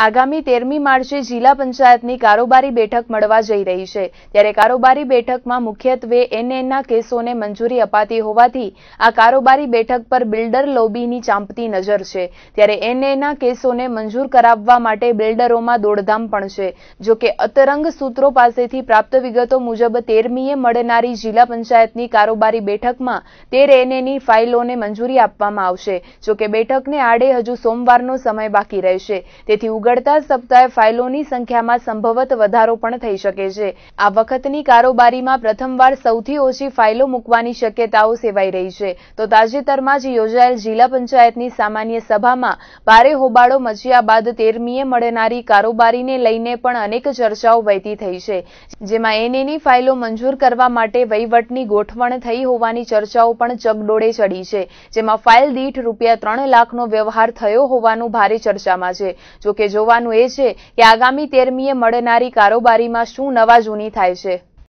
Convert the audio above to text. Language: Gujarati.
આગામી તેરમી માર્ચે જિલ્લા પંચાયતની કારોબારી બેઠક મળવા જઈ રહી છે ત્યારે કારોબારી બેઠકમાં મુખ્યત્વે એનએનના કેસોને મંજૂરી અપાતી હોવાથી આ કારોબારી બેઠક પર બિલ્ડર લોબીની ચાંપતી નજર છે ત્યારે એનએના કેસોને મંજૂર કરાવવા માટે બિલ્ડરોમાં દોડધામ પણ છે જોકે અતરંગ સૂત્રો પાસેથી પ્રાપ્ત વિગતો મુજબ તેરમીએ મળનારી જિલ્લા પંચાયતની કારોબારી બેઠકમાં તેર એનએની ફાઇલોને મંજૂરી આપવામાં આવશે જોકે બેઠકને આડે હજુ સોમવારનો સમય બાકી રહેશે તેથી ઉગડતા સપ્તાહે ફાઇલોની સંખ્યામાં સંભવત વધારો પણ થઈ શકે છે આ વખતની કારોબારીમાં પ્રથમવાર સૌથી ઓછી ફાઇલો મૂકવાની શક્યતાઓ સેવાઈ રહી છે તો તાજેતરમાં જ યોજાયેલ જિલ્લા પંચાયતની સામાન્ય સભામાં ભારે હોબાળો મચ્યા બાદ તેરમીએ મળનારી કારોબારીને લઈને પણ અનેક ચર્ચાઓ વહેતી થઈ છે જેમાં એનએની ફાઇલો મંજૂર કરવા માટે વહીવટની ગોઠવણ થઈ હોવાની ચર્ચાઓ પણ ચગડોળે ચડી છે જેમાં ફાઇલ દીઠ રૂપિયા ત્રણ લાખનો વ્યવહાર થયો હોવાનું ભારે ચર્ચામાં છે જોકે જોવાનું એ છે કે આગામી તેરમીએ મળનારી કારોબારીમાં શું નવા જૂની થાય છે